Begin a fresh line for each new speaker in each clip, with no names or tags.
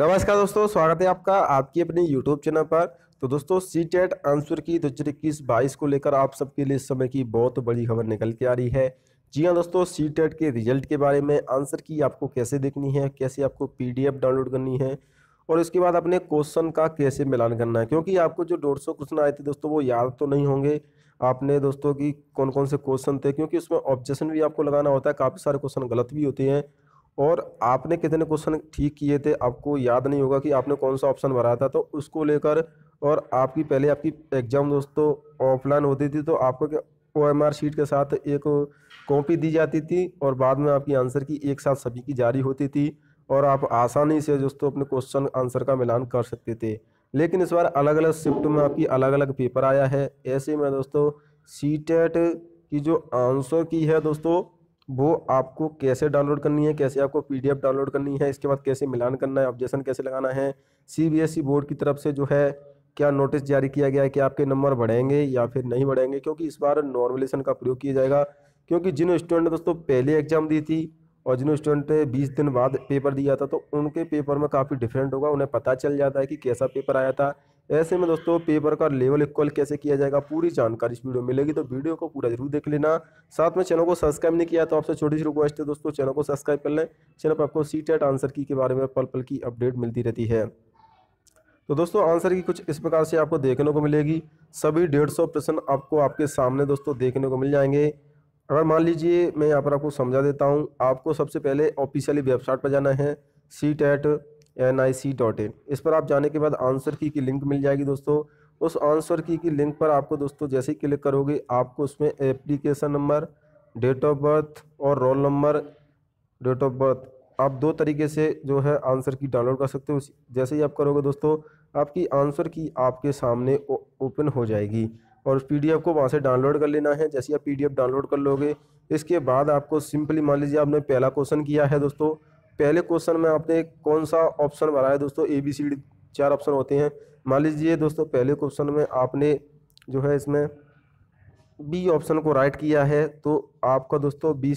नमस्कार दोस्तों स्वागत है आपका आपकी अपने YouTube चैनल पर तो दोस्तों सी टेट आंसर की दो हज़ार इक्कीस बाईस को लेकर आप सबके लिए इस समय की बहुत बड़ी खबर निकल के आ रही है जी हाँ दोस्तों सी टेट के रिजल्ट के बारे में आंसर की आपको कैसे देखनी है कैसे आपको एफ डाउनलोड करनी है और इसके बाद अपने क्वेश्चन का कैसे मिलान करना है क्योंकि आपको जो डेढ़ सौ क्वेश्चन आए थे दोस्तों वो याद तो नहीं होंगे आपने दोस्तों की कौन कौन से क्वेश्चन थे क्योंकि उसमें ऑब्जेक्शन भी आपको लगाना होता है काफ़ी सारे क्वेश्चन गलत भी होते हैं और आपने कितने क्वेश्चन ठीक किए थे आपको याद नहीं होगा कि आपने कौन सा ऑप्शन भरा था तो उसको लेकर और आपकी पहले आपकी एग्ज़ाम दोस्तों ऑफलाइन होती थी तो आपको ओ एम आर शीट के साथ एक कॉपी दी जाती थी और बाद में आपकी आंसर की एक साथ सभी की जारी होती थी और आप आसानी से दोस्तों अपने क्वेश्चन आंसर का मिलान कर सकते थे लेकिन इस बार अलग अलग शिफ्ट में आपकी अलग अलग पेपर आया है ऐसे में दोस्तों सी टेट e की जो आंसर की है दोस्तों वो आपको कैसे डाउनलोड करनी है कैसे आपको पीडीएफ डाउनलोड करनी है इसके बाद कैसे मिलान करना है ऑब्जेक्शन कैसे लगाना है सीबीएसई बोर्ड की तरफ से जो है क्या नोटिस जारी किया गया है कि आपके नंबर बढ़ेंगे या फिर नहीं बढ़ेंगे क्योंकि इस बार नॉर्मलेशन का प्रयोग किया जाएगा क्योंकि जिन स्टूडेंट ने दोस्तों पहले एग्जाम दी थी और जिन स्टूडेंट ने बीस दिन बाद पेपर दिया था तो उनके पेपर में काफ़ी डिफरेंट होगा उन्हें पता चल जाता है कि कैसा पेपर आया था ऐसे में दोस्तों पेपर का लेवल इक्वल कैसे किया जाएगा पूरी जानकारी इस वीडियो में मिलेगी तो वीडियो को पूरा जरूर देख लेना साथ में चैनल को सब्सक्राइब नहीं किया तो आपसे छोटी सी रिक्वेस्ट है दोस्तों चैनल को सब्सक्राइब कर लें चैनल पर आपको सी टेट आंसर की के बारे में पल पल की अपडेट मिलती रहती है तो दोस्तों आंसर की कुछ इस प्रकार से आपको देखने को मिलेगी सभी डेढ़ सौ प्रश्न आपको आपके सामने दोस्तों देखने को मिल जाएंगे अगर मान लीजिए मैं यहाँ पर आपको समझा देता हूँ आपको सबसे पहले ऑफिशियली वेबसाइट पर जाना है C TET N I C dot in इस पर आप जाने के बाद आंसर की की लिंक मिल जाएगी दोस्तों उस आंसर की की लिंक पर आपको दोस्तों जैसे ही क्लिक करोगे आपको उसमें application number date of birth और roll number date of birth आप दो तरीके से जो है आंसर की डाउनलोड कर सकते हो जैसे ही आप करोगे दोस्तों आपकी आंसर की आपके सामने ओपन हो जाएगी और उस पी को वहाँ से डाउनलोड कर लेना है जैसे आप पी डाउनलोड कर लोगे इसके बाद आपको सिंपली मान लीजिए आपने पहला क्वेश्चन किया है दोस्तों पहले क्वेश्चन में आपने कौन सा ऑप्शन भरा है दोस्तों ए बी सी डी चार ऑप्शन होते हैं मान लीजिए दोस्तों पहले क्वेश्चन में आपने जो है इसमें बी ऑप्शन को राइट किया है तो आपका दोस्तों बी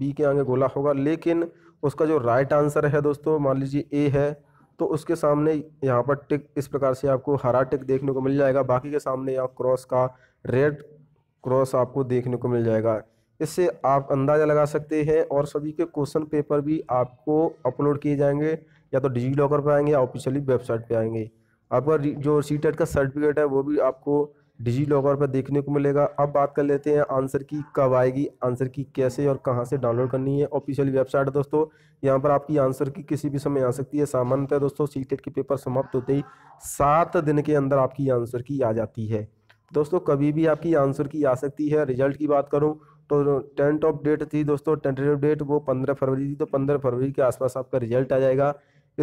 बी के आगे गोला होगा लेकिन उसका जो राइट आंसर है दोस्तों मान लीजिए ए है तो उसके सामने यहाँ पर टिक इस प्रकार से आपको हरा टिक देखने को मिल जाएगा बाकी के सामने यहाँ क्रॉस का रेड क्रॉस आपको देखने को मिल जाएगा इससे आप अंदाज़ा लगा सकते हैं और सभी के क्वेश्चन पेपर भी आपको अपलोड किए जाएंगे या तो डिजी लॉकर पर आएंगे या ऑफिशियली वेबसाइट पर आएंगे आपका जो सी का सर्टिफिकेट है वो भी आपको डिजी लॉकर पर देखने को मिलेगा अब बात कर लेते हैं आंसर की कब आएगी आंसर की कैसे और कहां से डाउनलोड करनी है ऑफिशियल वेबसाइट है दोस्तों यहां पर आपकी आंसर की किसी भी समय आ सकती है सामान्यतः दोस्तों सी के पेपर समाप्त होते ही सात दिन के अंदर आपकी आंसर की आ जाती है दोस्तों कभी भी आपकी आंसर की आ सकती है रिजल्ट की बात करूँ तो टेंट ऑफ डेट थी दोस्तों टेंटेटिव डेट वो पंद्रह फरवरी थी तो पंद्रह फरवरी के आसपास आपका रिजल्ट आ जाएगा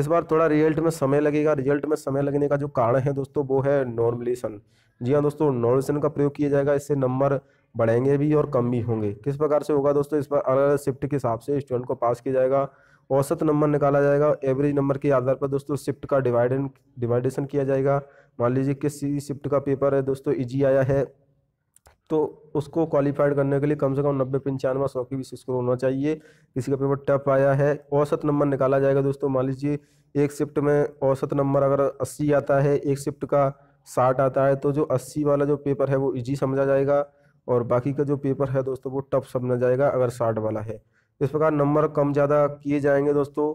इस बार थोड़ा रिजल्ट में समय लगेगा रिजल्ट में समय लगने का जो कारण है दोस्तों वो है नॉर्मलेशन जी हाँ दोस्तों नॉर्मलेशन का प्रयोग किया जाएगा इससे नंबर बढ़ेंगे भी और कम भी होंगे किस प्रकार से होगा दोस्तों इस बार अलग अलग शिफ्ट के हिसाब से स्टूडेंट को पास किया जाएगा औसत नंबर निकाला जाएगा एवरेज नंबर के आधार पर दोस्तों शिफ्ट का डिवाइडन डिवाइडेशन किया जाएगा मान लीजिए किसी शिफ्ट का पेपर है दोस्तों ईजी आया है तो उसको क्वालिफाइड करने के लिए कम से कम नब्बे पंचानवे सौ के बीच स्कोर होना चाहिए किसी का पेपर टफ आया है औसत नंबर निकाला जाएगा दोस्तों मान लीजिए एक शिफ्ट में औसत नंबर अगर अस्सी आता है एक शिफ्ट का साठ आता है तो जो अस्सी वाला जो पेपर है वो ईजी समझा जाएगा और बाकी का जो पेपर है दोस्तों वो टफ समझा जाएगा अगर साठ वाला है इस प्रकार नंबर कम ज़्यादा किए जाएंगे दोस्तों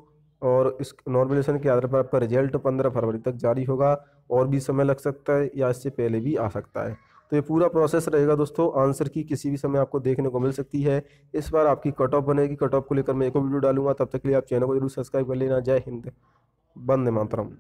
और इस नॉर्मलेशन के आधार पर आपका रिजल्ट पंद्रह फरवरी तक जारी होगा और भी समय लग सकता है या इससे पहले भी आ सकता है तो ये पूरा प्रोसेस रहेगा दोस्तों आंसर की किसी भी समय आपको देखने को मिल सकती है इस बार आपकी कट ऑफ बनेगी कट ऑफ को लेकर मैं एक वीडियो डालूंगा तब तक के लिए आप चैनल को जरूर सब्सक्राइब कर लेना जय हिंद बंदे मातरम